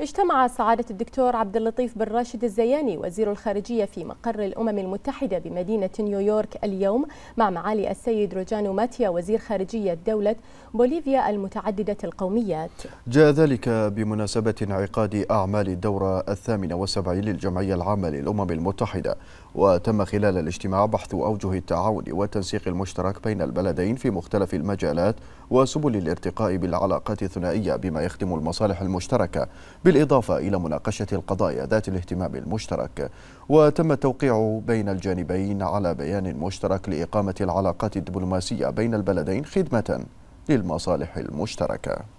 اجتمع سعادة الدكتور عبد اللطيف بن راشد الزياني وزير الخارجية في مقر الأمم المتحدة بمدينة نيويورك اليوم مع معالي السيد روجانو ماتيا وزير خارجية دولة بوليفيا المتعددة القوميات جاء ذلك بمناسبة انعقاد أعمال الدورة الثامنة والسبعين للجمعية العامة للأمم المتحدة وتم خلال الاجتماع بحث أوجه التعاون والتنسيق المشترك بين البلدين في مختلف المجالات وسبل الارتقاء بالعلاقات الثنائية بما يخدم المصالح المشتركة بالإضافة إلى مناقشة القضايا ذات الاهتمام المشترك وتم التوقيع بين الجانبين على بيان مشترك لإقامة العلاقات الدبلوماسية بين البلدين خدمة للمصالح المشتركه